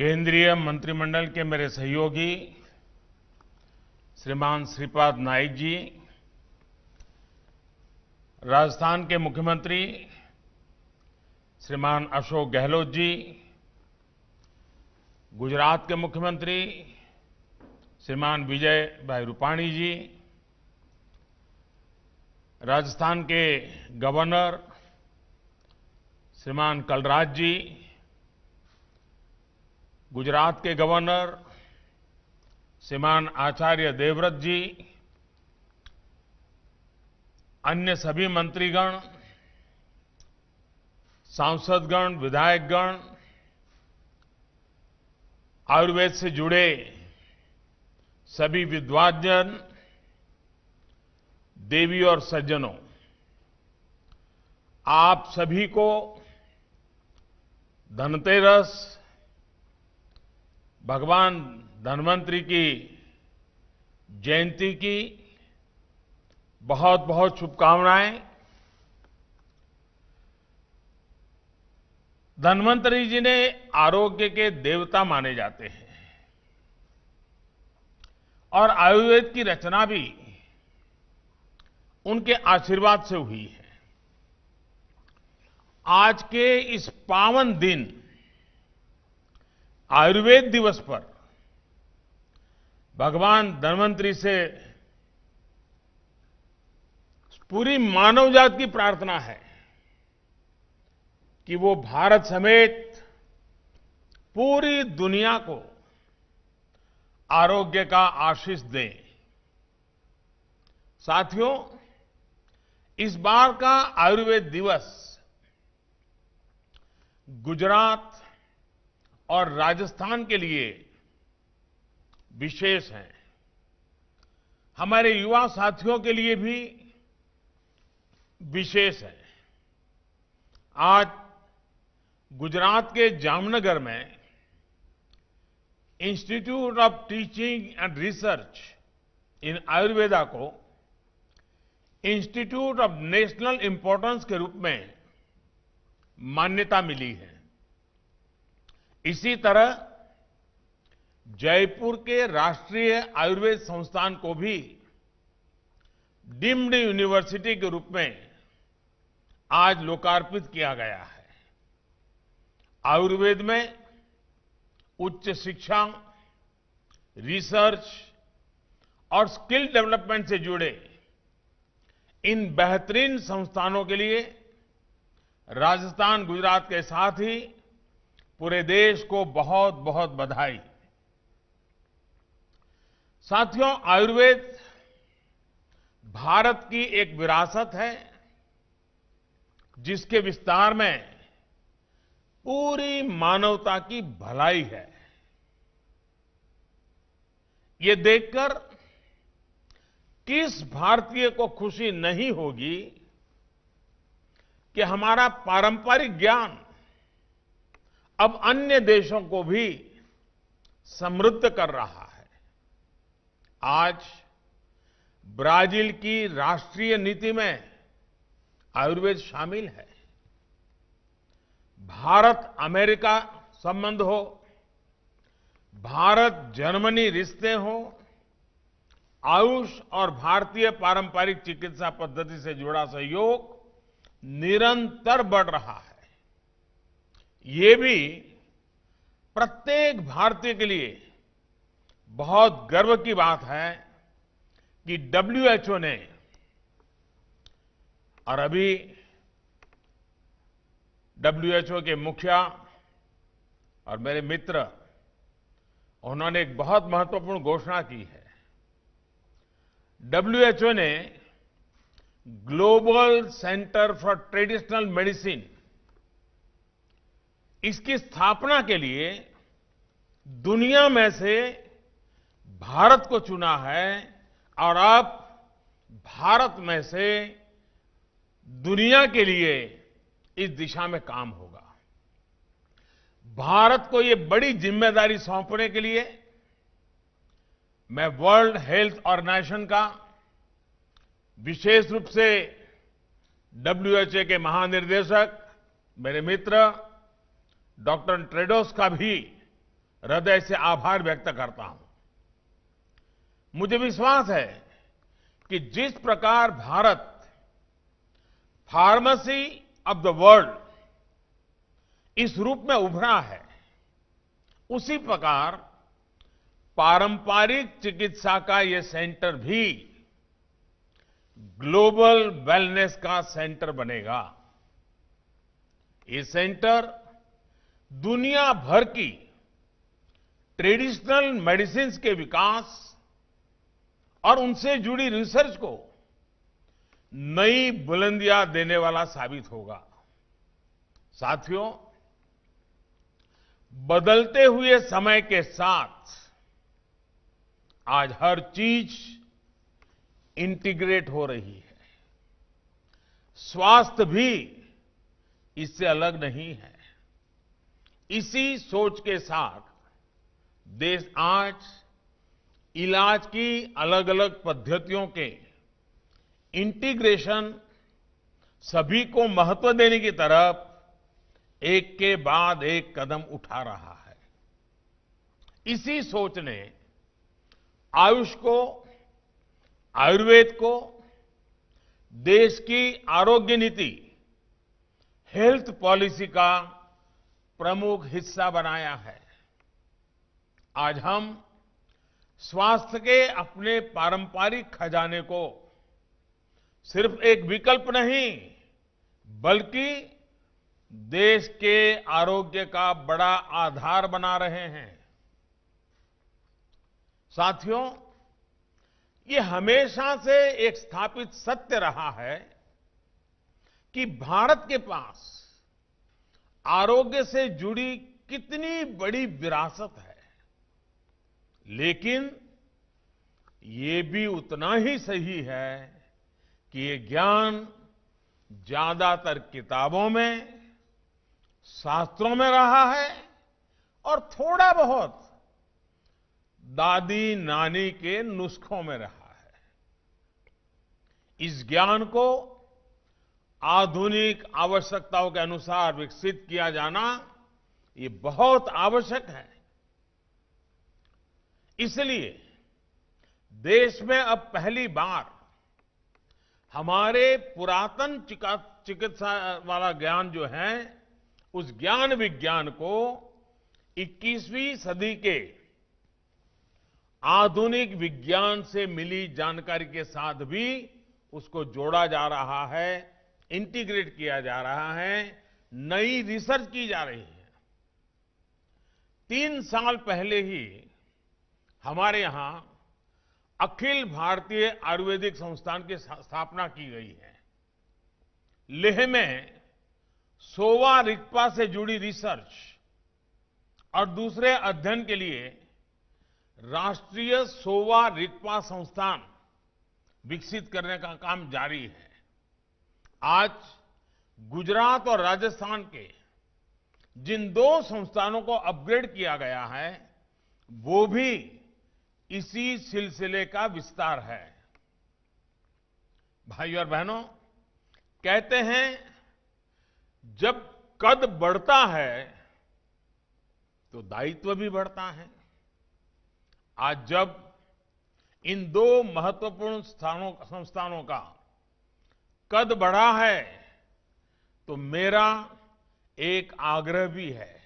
केंद्रीय मंत्रिमंडल के मेरे सहयोगी श्रीमान श्रीपाद नाइक जी राजस्थान के मुख्यमंत्री श्रीमान अशोक गहलोत जी गुजरात के मुख्यमंत्री श्रीमान विजय भाई रूपाणी जी राजस्थान के गवर्नर श्रीमान कलराज जी गुजरात के गवर्नर श्रीमान आचार्य देवव्रत जी अन्य सभी मंत्रीगण सांसदगण विधायकगण आयुर्वेद से जुड़े सभी विद्वाजन देवी और सज्जनों आप सभी को धनतेरस भगवान धन्वंतरी की जयंती की बहुत बहुत शुभकामनाएं धन्वंतरी जी ने आरोग्य के देवता माने जाते हैं और आयुर्वेद की रचना भी उनके आशीर्वाद से हुई है आज के इस पावन दिन आयुर्वेद दिवस पर भगवान धनवंतरी से पूरी मानव जाति की प्रार्थना है कि वो भारत समेत पूरी दुनिया को आरोग्य का आशीष दें साथियों इस बार का आयुर्वेद दिवस गुजरात और राजस्थान के लिए विशेष हैं हमारे युवा साथियों के लिए भी विशेष है आज गुजरात के जामनगर में institute of teaching and research in Ayurveda को इंस्टीट्यूट ऑफ नेशनल इंपॉर्टेंस के रूप में मान्यता मिली है इसी तरह जयपुर के राष्ट्रीय आयुर्वेद संस्थान को भी डीम्ड यूनिवर्सिटी के रूप में आज लोकार्पित किया गया है आयुर्वेद में उच्च शिक्षा रिसर्च और स्किल डेवलपमेंट से जुड़े इन बेहतरीन संस्थानों के लिए राजस्थान गुजरात के साथ ही पूरे देश को बहुत बहुत बधाई साथियों आयुर्वेद भारत की एक विरासत है जिसके विस्तार में पूरी मानवता की भलाई है ये देखकर किस भारतीय को खुशी नहीं होगी कि हमारा पारंपरिक ज्ञान अब अन्य देशों को भी समृद्ध कर रहा है आज ब्राजील की राष्ट्रीय नीति में आयुर्वेद शामिल है भारत अमेरिका संबंध हो भारत जर्मनी रिश्ते हो आयुष और भारतीय पारंपरिक चिकित्सा पद्धति से जुड़ा सहयोग निरंतर बढ़ रहा है ये भी प्रत्येक भारतीय के लिए बहुत गर्व की बात है कि डब्ल्यूएचओ ने और अभी डब्ल्यूएचओ के मुखिया और मेरे मित्र उन्होंने एक बहुत महत्वपूर्ण घोषणा की है डब्ल्यूएचओ ने global centre for traditional medicine इसकी स्थापना के लिए दुनिया में से भारत को चुना है और अब भारत में से दुनिया के लिए इस दिशा में काम होगा भारत को ये बड़ी जिम्मेदारी सौंपने के लिए मैं वर्ल्ड हेल्थ ऑर्गेनाइजेशन का विशेष रूप से डब्ल्यूएचए के महानिर्देशक मेरे मित्र डॉक्टर ट्रेडोस का भी हृदय से आभार व्यक्त करता हूं मुझे विश्वास है कि जिस प्रकार Bharat pharmacy of the world इस रूप में उभरा है उसी प्रकार पारंपरिक चिकित्सा का यह सेंटर भी ग्लोबल वेलनेस का सेंटर बनेगा ये सेंटर दुनिया भर की ट्रेडिशनल मेडिसिन्स के विकास और उनसे जुड़ी रिसर्च को नई बुलंदियां देने वाला साबित होगा साथियों बदलते हुए समय के साथ आज हर चीज इंटीग्रेट हो रही है स्वास्थ्य भी इससे अलग नहीं है इसी सोच के साथ देश आज इलाज की अलग अलग पद्धतियों के इंटीग्रेशन सभी को महत्व देने की तरफ एक के बाद एक कदम उठा रहा है इसी सोच ने आयुष को आयुर्वेद को देश की आरोग्य नीति हेल्थ पॉलिसी का प्रमुख हिस्सा बनाया है आज हम स्वास्थ्य के अपने पारंपरिक खजाने को सिर्फ एक विकल्प नहीं बल्कि देश के आरोग्य का बड़ा आधार बना रहे हैं साथियों ये हमेशा से एक स्थापित सत्य रहा है कि भारत के पास आरोग्य से जुड़ी कितनी बड़ी विरासत है लेकिन ये भी उतना ही सही है कि ये ज्ञान ज्यादातर किताबों में शास्त्रों में रहा है और थोड़ा बहुत दादी नानी के नुस्खों में रहा है इस ज्ञान को आधुनिक आवश्यकताओं के अनुसार विकसित किया जाना ये बहुत आवश्यक है इसलिए देश में अब पहली बार हमारे पुरातन चिकित्सा वाला ज्ञान जो है उस ज्ञान विज्ञान को 21वीं सदी के आधुनिक विज्ञान से मिली जानकारी के साथ भी उसको जोड़ा जा रहा है इंटीग्रेट किया जा रहा है नई रिसर्च की जा रही है तीन साल पहले ही हमारे यहां अखिल भारतीय आयुर्वेदिक संस्थान की स्थापना की गई है लेह में सोवा रिक्पा से जुड़ी रिसर्च और दूसरे अध्ययन के लिए राष्ट्रीय सोवा रिक्पा संस्थान विकसित करने का काम जारी है आज गुजरात और राजस्थान के जिन दो संस्थानों को अपग्रेड किया गया है वो भी इसी सिलसिले का विस्तार है भाई और बहनों कहते हैं जब कद बढ़ता है तो दायित्व भी बढ़ता है आज जब इन दो महत्वपूर्ण स्थानों संस्थानों का कद बढ़ा है तो मेरा एक आग्रह भी है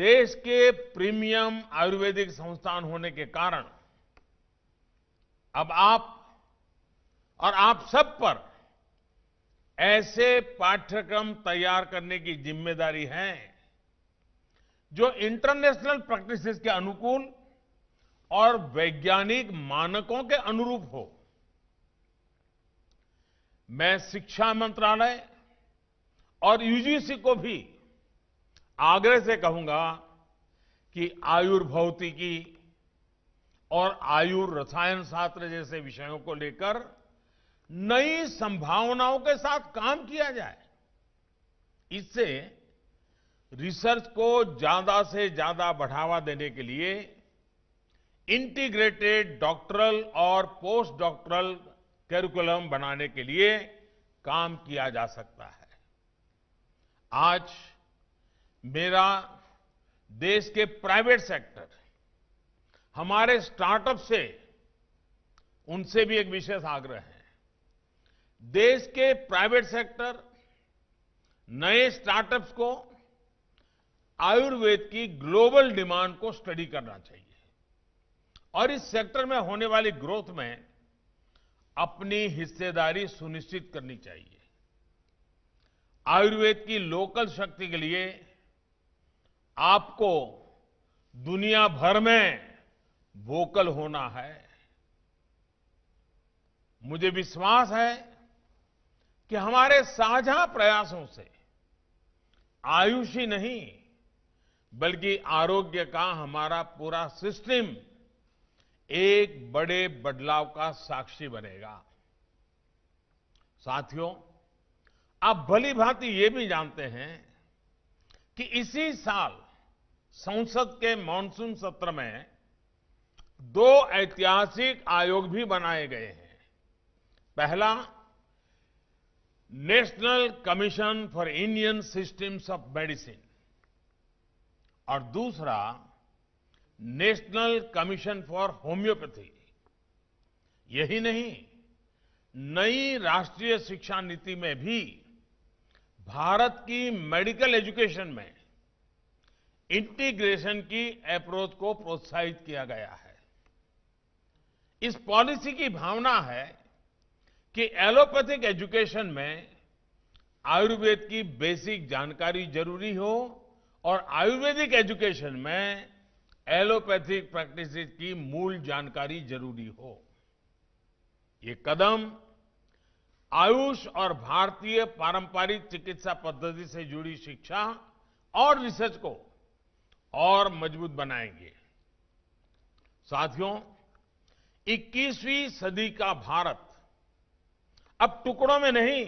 देश के प्रीमियम आयुर्वेदिक संस्थान होने के कारण अब आप और आप सब पर ऐसे पाठ्यक्रम तैयार करने की जिम्मेदारी है जो इंटरनेशनल प्रैक्टिसेस के अनुकूल और वैज्ञानिक मानकों के अनुरूप हो मैं शिक्षा मंत्रालय और यूजीसी को भी आग्रह से कहूंगा कि आयुर्भौतिकी और आयुर रसायन शास्त्र जैसे विषयों को लेकर नई संभावनाओं के साथ काम किया जाए इससे रिसर्च को ज्यादा से ज्यादा बढ़ावा देने के लिए इंटीग्रेटेड डॉक्टरल और पोस्ट डॉक्टरल करिकुलम बनाने के लिए काम किया जा सकता है आज मेरा देश के प्राइवेट सेक्टर हमारे स्टार्टअप से उनसे भी एक विशेष आग्रह है देश के प्राइवेट सेक्टर नए स्टार्टअप्स को आयुर्वेद की ग्लोबल डिमांड को स्टडी करना चाहिए और इस सेक्टर में होने वाली ग्रोथ में अपनी हिस्सेदारी सुनिश्चित करनी चाहिए आयुर्वेद की लोकल शक्ति के लिए आपको दुनिया भर में वोकल होना है मुझे विश्वास है कि हमारे साझा प्रयासों से आयुष ही नहीं बल्कि आरोग्य का हमारा पूरा सिस्टम एक बड़े बदलाव का साक्षी बनेगा साथियों आप भली भांति ये भी जानते हैं कि इसी साल संसद के मानसून सत्र में दो ऐतिहासिक आयोग भी बनाए गए हैं पहला national commission for Indian systems of medicine और दूसरा नेशनल कमीशन फॉर होम्योपैथी यही नहीं नई राष्ट्रीय शिक्षा नीति में भी भारत की मेडिकल एजुकेशन में इंटीग्रेशन की अप्रोच को प्रोत्साहित किया गया है इस पॉलिसी की भावना है कि एलोपैथिक एजुकेशन में आयुर्वेद की बेसिक जानकारी जरूरी हो और आयुर्वेदिक एजुकेशन में एलोपैथिक प्रैक्टिस की मूल जानकारी जरूरी हो ये कदम आयुष और भारतीय पारंपरिक चिकित्सा पद्धति से जुड़ी शिक्षा और रिसर्च को और मजबूत बनाएंगे साथियों 21वीं सदी का भारत अब टुकड़ों में नहीं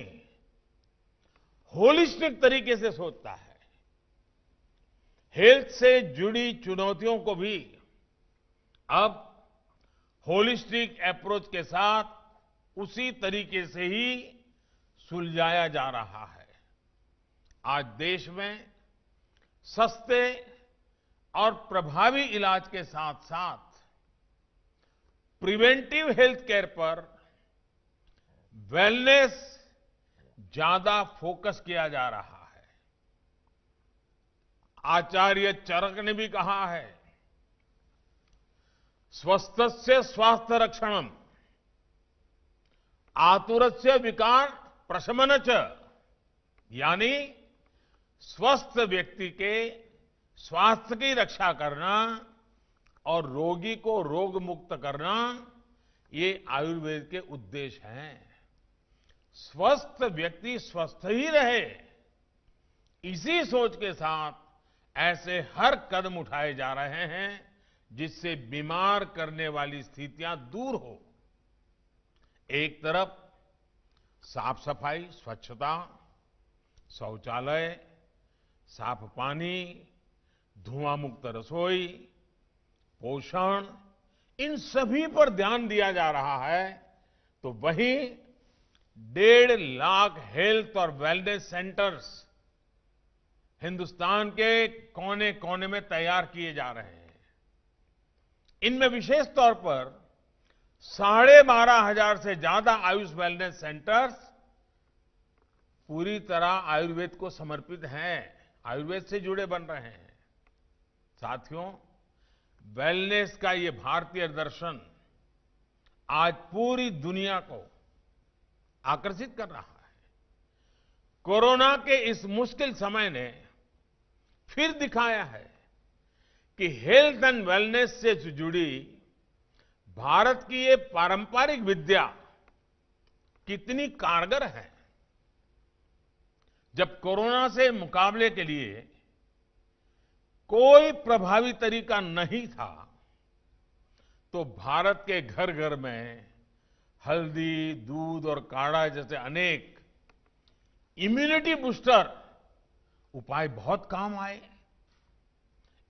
होलिस्टिक तरीके से सोचता है हेल्थ से जुड़ी चुनौतियों को भी अब होलिस्टिक अप्रोच के साथ उसी तरीके से ही सुलझाया जा रहा है आज देश में सस्ते और प्रभावी इलाज के साथ साथ प्रिवेंटिव हेल्थ केयर पर वेलनेस ज्यादा फोकस किया जा रहा है आचार्य चरक ने भी कहा है स्वस्थ से स्वास्थ्य रक्षणम आतुर से विकार प्रशमन च यानी स्वस्थ व्यक्ति के स्वास्थ्य की रक्षा करना और रोगी को रोग मुक्त करना ये आयुर्वेद के उद्देश्य हैं स्वस्थ व्यक्ति स्वस्थ ही रहे इसी सोच के साथ ऐसे हर कदम उठाए जा रहे हैं जिससे बीमार करने वाली स्थितियां दूर हो एक तरफ साफ सफाई स्वच्छता शौचालय साफ पानी धुआं मुक्त रसोई पोषण इन सभी पर ध्यान दिया जा रहा है तो वहीं डेढ़ लाख हेल्थ और वेलनेस सेंटर्स हिंदुस्तान के कोने कोने में तैयार किए जा रहे हैं इनमें विशेष तौर पर साढ़े बारह हजार से ज्यादा आयुष वेलनेस सेंटर्स पूरी तरह आयुर्वेद को समर्पित हैं आयुर्वेद से जुड़े बन रहे हैं साथियों वेलनेस का ये भारतीय दर्शन आज पूरी दुनिया को आकर्षित कर रहा है कोरोना के इस मुश्किल समय ने फिर दिखाया है कि हेल्थ एंड वेलनेस से जुड़ी भारत की ये पारंपरिक विद्या कितनी कारगर है जब कोरोना से मुकाबले के लिए कोई प्रभावी तरीका नहीं था तो भारत के घर घर में हल्दी दूध और काढ़ा जैसे अनेक इम्यूनिटी बूस्टर उपाय बहुत काम आए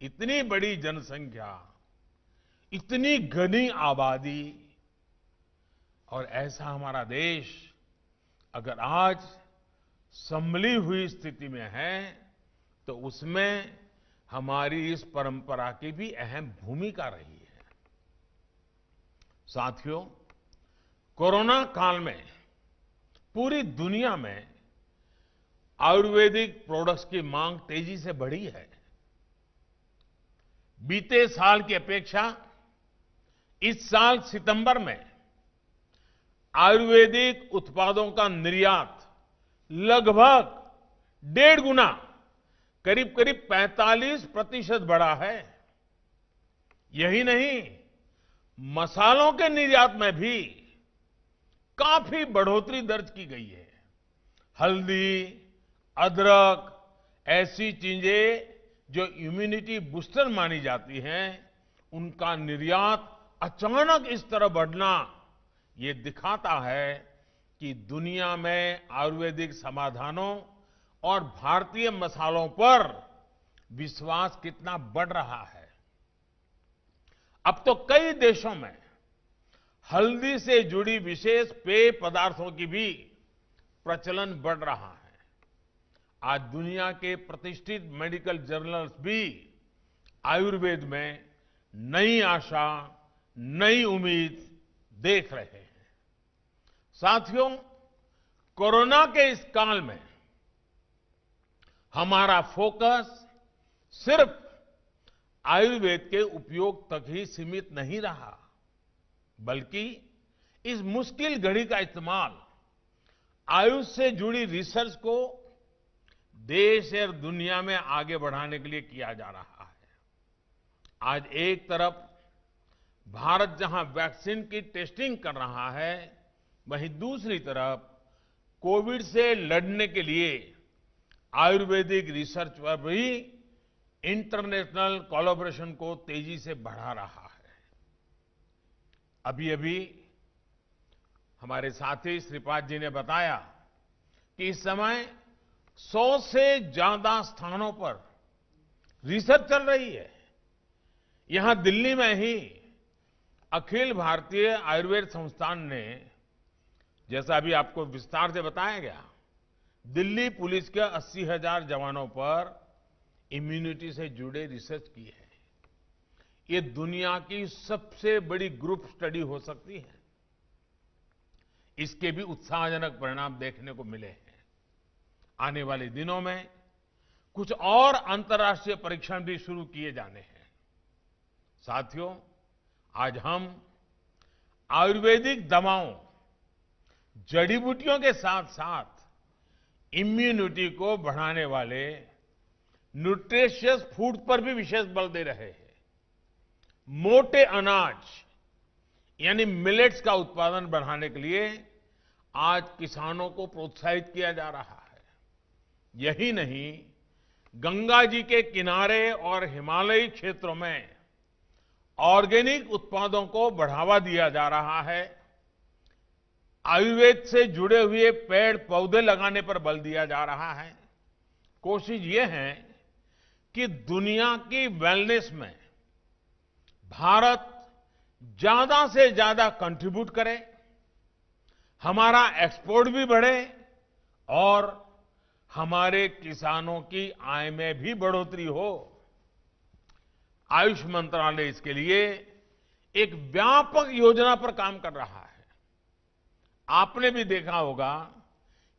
इतनी बड़ी जनसंख्या इतनी घनी आबादी और ऐसा हमारा देश अगर आज संभली हुई स्थिति में है तो उसमें हमारी इस परंपरा की भी अहम भूमिका रही है साथियों कोरोना काल में पूरी दुनिया में आयुर्वेदिक प्रोडक्ट्स की मांग तेजी से बढ़ी है बीते साल की अपेक्षा इस साल सितंबर में आयुर्वेदिक उत्पादों का निर्यात लगभग डेढ़ गुना करीब करीब 45 प्रतिशत बढ़ा है यही नहीं मसालों के निर्यात में भी काफी बढ़ोतरी दर्ज की गई है हल्दी अदरक ऐसी चीजें जो इम्यूनिटी बूस्टर मानी जाती हैं उनका निर्यात अचानक इस तरह बढ़ना ये दिखाता है कि दुनिया में आयुर्वेदिक समाधानों और भारतीय मसालों पर विश्वास कितना बढ़ रहा है अब तो कई देशों में हल्दी से जुड़ी विशेष पेय पदार्थों की भी प्रचलन बढ़ रहा है आज दुनिया के प्रतिष्ठित मेडिकल जर्नल्स भी आयुर्वेद में नई आशा नई उम्मीद देख रहे हैं साथियों कोरोना के इस काल में हमारा फोकस सिर्फ आयुर्वेद के उपयोग तक ही सीमित नहीं रहा बल्कि इस मुश्किल घड़ी का इस्तेमाल आयुष से जुड़ी रिसर्च को देश और दुनिया में आगे बढ़ाने के लिए किया जा रहा है आज एक तरफ भारत जहां वैक्सीन की टेस्टिंग कर रहा है वहीं दूसरी तरफ कोविड से लड़ने के लिए आयुर्वेदिक रिसर्च पर भी इंटरनेशनल कोलैबोरेशन को तेजी से बढ़ा रहा है अभी अभी हमारे साथी श्रीपाद जी ने बताया कि इस समय सौ से ज्यादा स्थानों पर रिसर्च चल रही है यहां दिल्ली में ही अखिल भारतीय आयुर्वेद संस्थान ने जैसा अभी आपको विस्तार से बताया गया दिल्ली पुलिस के अस्सी हजार जवानों पर इम्यूनिटी से जुड़े रिसर्च की है ये दुनिया की सबसे बड़ी ग्रुप स्टडी हो सकती है इसके भी उत्साहजनक परिणाम देखने को मिले हैं आने वाले दिनों में कुछ और अंतर्राष्ट्रीय परीक्षण भी शुरू किए जाने हैं साथियों आज हम आयुर्वेदिक दवाओं जड़ी बूटियों के साथ साथ इम्यूनिटी को बढ़ाने वाले न्यूट्रिशियस फूड पर भी विशेष बल दे रहे हैं मोटे अनाज यानी मिलेट्स का उत्पादन बढ़ाने के लिए आज किसानों को प्रोत्साहित किया जा रहा है यही नहीं गंगा जी के किनारे और हिमालयी क्षेत्रों में ऑर्गेनिक उत्पादों को बढ़ावा दिया जा रहा है आयुर्वेद से जुड़े हुए पेड़ पौधे लगाने पर बल दिया जा रहा है कोशिश ये है कि दुनिया की वेलनेस में भारत ज्यादा से ज्यादा कंट्रीब्यूट करे हमारा एक्सपोर्ट भी बढ़े और हमारे किसानों की आय में भी बढ़ोतरी हो आयुष मंत्रालय इसके लिए एक व्यापक योजना पर काम कर रहा है आपने भी देखा होगा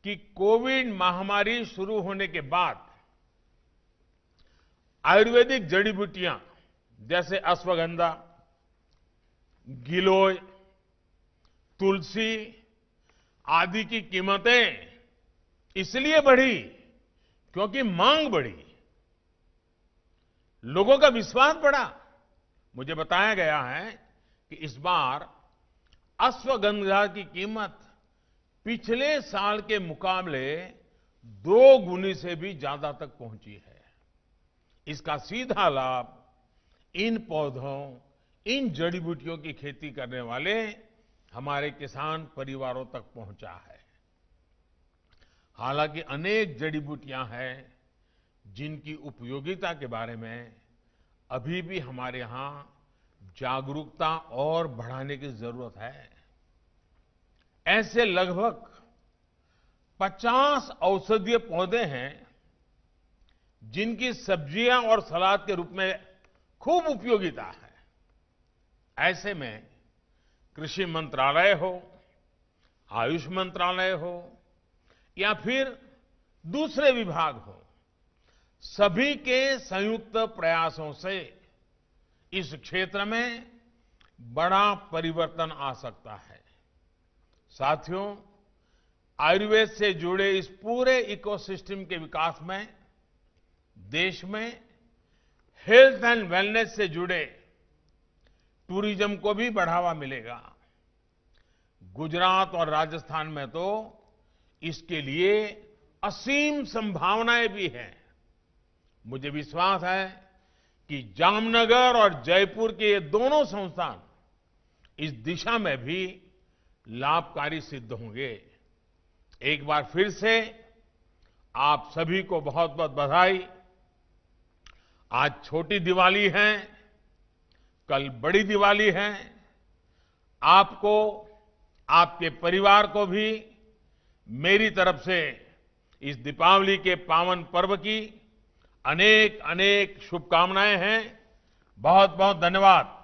कि कोविड महामारी शुरू होने के बाद आयुर्वेदिक जड़ी बूटियां जैसे अश्वगंधा गिलोय तुलसी आदि की कीमतें इसलिए बढ़ी क्योंकि मांग बढ़ी लोगों का विश्वास बढ़ा मुझे बताया गया है कि इस बार अश्वगंधा की कीमत पिछले साल के मुकाबले दो गुनी से भी ज्यादा तक पहुंची है इसका सीधा लाभ इन पौधों इन जड़ी बूटियों की खेती करने वाले हमारे किसान परिवारों तक पहुंचा है हालांकि अनेक जड़ी बूटियां हैं जिनकी उपयोगिता के बारे में अभी भी हमारे यहां जागरूकता और बढ़ाने की जरूरत है ऐसे लगभग 50 औषधीय पौधे हैं जिनकी सब्जियां और सलाद के रूप में खूब उपयोगिता है ऐसे में कृषि मंत्रालय हो आयुष मंत्रालय हो या फिर दूसरे विभाग हो सभी के संयुक्त प्रयासों से इस क्षेत्र में बड़ा परिवर्तन आ सकता है साथियों आयुर्वेद से जुड़े इस पूरे इकोसिस्टम के विकास में देश में हेल्थ एंड वेलनेस से जुड़े टूरिज्म को भी बढ़ावा मिलेगा गुजरात और राजस्थान में तो इसके लिए असीम संभावनाएं भी हैं मुझे विश्वास है कि जामनगर और जयपुर के ये दोनों संस्थान इस दिशा में भी लाभकारी सिद्ध होंगे एक बार फिर से आप सभी को बहुत बहुत बधाई आज छोटी दिवाली है कल बड़ी दिवाली है आपको आपके परिवार को भी मेरी तरफ से इस दीपावली के पावन पर्व की अनेक अनेक शुभकामनाएं हैं बहुत बहुत धन्यवाद